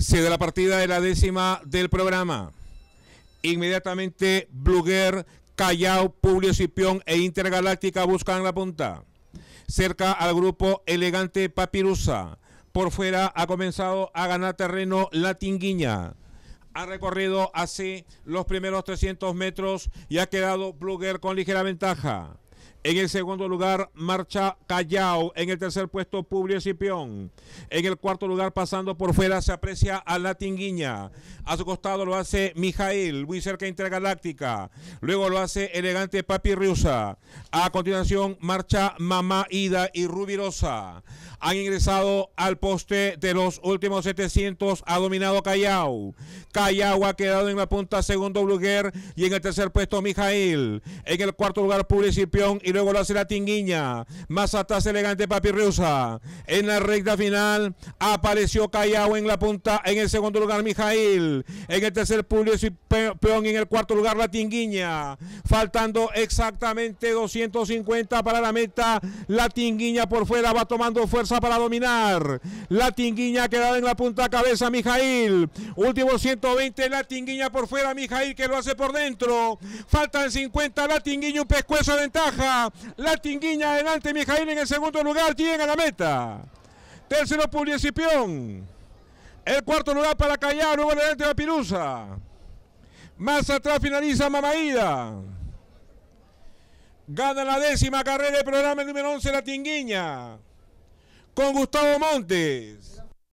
se da la partida de la décima del programa. Inmediatamente Bluger, Callao, Publio Cipión e Intergaláctica buscan la punta. Cerca al grupo Elegante Papirusa. Por fuera ha comenzado a ganar terreno la Tinguiña. Ha recorrido así los primeros 300 metros y ha quedado Bluger con ligera ventaja. En el segundo lugar, marcha Callao. En el tercer puesto, Publio Cipión. En el cuarto lugar, pasando por fuera, se aprecia a la Tinguiña. A su costado lo hace Mijail, muy cerca Intergaláctica. Luego lo hace Elegante Papi Riusa. A continuación, marcha Mamá Ida y Rubirosa. Han ingresado al poste de los últimos 700. Ha dominado Callao. Callao ha quedado en la punta, segundo lugar. Y en el tercer puesto, Mijail. En el cuarto lugar, Publio Cipión y luego lo hace la tinguiña. Más atrás elegante Papi Reusa, En la recta final apareció Callao en la punta. En el segundo lugar Mijail. En el tercer Pulio y Peón. en el cuarto lugar la tinguiña. Faltando exactamente 250 para la meta. La tinguiña por fuera va tomando fuerza para dominar. La tinguiña quedada en la punta cabeza Mijail. Último 120 la tinguiña por fuera Mijail que lo hace por dentro. Faltan 50 la tinguiña un pescuezo de ventaja la tinguiña adelante. Mijail en el segundo lugar. Llega a la meta. Tercero Pulio El cuarto lugar para Callao. Luego adelante la Pirusa. Más atrás finaliza Mamaída. Gana la décima carrera del programa número 11, La Tinguiña. Con Gustavo Montes.